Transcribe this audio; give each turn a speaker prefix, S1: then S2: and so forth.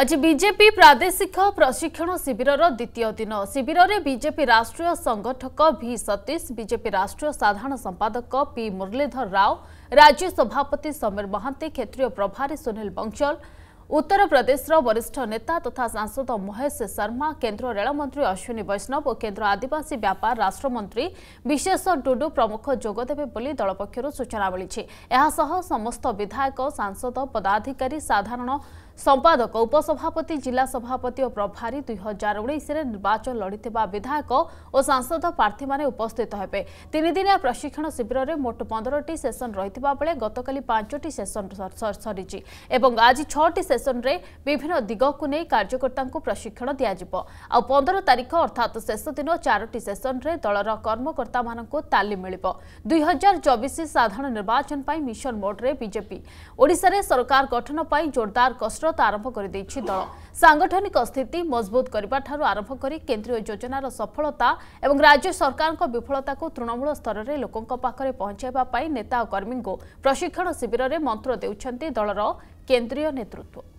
S1: आज बीजेपी प्रादेशिक प्रशिक्षण शिविर द्वितीय दिन शिविरले बीजेपी राष्ट्रिय संगठक भि सतीश बीजेपी राष्ट्रिय साधारण सम्पादक पी मुरलीधर राव राज्य सभापति समीर महान्त क्षेत्रीय प्रभारी सुनील बंचल ଉତ୍ତର ପ୍ରଦେଶର ବରିଷ୍ଠ ନେତା ତଥା ସାଂସଦ ମହେଶ ଶର୍ମା କେନ୍ଦ୍ର ରେଳମନ୍ତ୍ରୀ ଅଶ୍ୱିନୀ ବୈଷ୍ଣବ ଓ କେନ୍ଦ୍ର ଆଦିବାସୀ ବ୍ୟାପାର ରାଷ୍ଟ୍ରମନ୍ତ୍ରୀ ବିଶେଷ ଟୁଡୁ ପ୍ରମୁଖ ଯୋଗଦେବେ ବୋଲି ଦଳ ପକ୍ଷରୁ ସୂଚନା ମିଳିଛି ଏହାସହ ସମସ୍ତ ବିଧାୟକ ସାଂସଦ ପଦାଧିକାରୀ ସାଧାରଣ ସମ୍ପାଦକ ଉପସଭାପତି ଜିଲ୍ଲା ସଭାପତି ଓ ପ୍ରଭାରୀ ଦୁଇ ହଜାର ଉଣେଇଶରେ ନିର୍ବାଚନ ଲଢ଼ିଥିବା ବିଧାୟକ ଓ ସାଂସଦ ପ୍ରାର୍ଥୀମାନେ ଉପସ୍ଥିତ ହେବେ ତିନିଦିନିଆ ପ୍ରଶିକ୍ଷଣ ଶିବିରରେ ମୋଟ ପନ୍ଦରଟି ସେସନ ରହିଥିବା ବେଳେ ଗତକାଲି ପାଞ୍ଚଟି ସେସନ ସରିଛି ଏବଂ ଆଜି ଛଅଟି ଷ୍ଟେସନରେ ବିଭିନ୍ନ ଦିଗକୁ ନେଇ କାର୍ଯ୍ୟକର୍ତ୍ତାଙ୍କୁ ପ୍ରଶିକ୍ଷଣ ଦିଆଯିବ ଆଉ ପନ୍ଦର ତାରିଖ ଅର୍ଥାତ୍ ଶେଷ ଦିନ ଚାରୋଟି ସେସନରେ ଦଳର କର୍ମକର୍ତ୍ତାମାନଙ୍କୁ ତାଲିମ ମିଳିବ ଦୁଇହଜାର ସାଧାରଣ ନିର୍ବାଚନ ପାଇଁ ମିଶନ ମୋଡ୍ରେ ବିଜେପି ଓଡ଼ିଶାରେ ସରକାର ଗଠନ ପାଇଁ ଜୋରଦାର କସରତ ଆରମ୍ଭ କରିଦେଇଛି ଦଳ ସାଂଗଠନିକ ସ୍ଥିତି ମଜବୁତ କରିବାଠାରୁ ଆରମ୍ଭ କରି କେନ୍ଦ୍ରୀୟ ଯୋଜନାର ସଫଳତା ଏବଂ ରାଜ୍ୟ ସରକାରଙ୍କ ବିଫଳତାକୁ ତୃଣମୂଳ ସ୍ତରରେ ଲୋକଙ୍କ ପାଖରେ ପହଞ୍ଚାଇବା ପାଇଁ ନେତା ଓ କର୍ମୀଙ୍କୁ ପ୍ରଶିକ୍ଷଣ ଶିବିରରେ ମନ୍ତ୍ର ଦେଉଛନ୍ତି ଦଳର କେନ୍ଦ୍ରୀୟ ନେତୃତ୍ୱ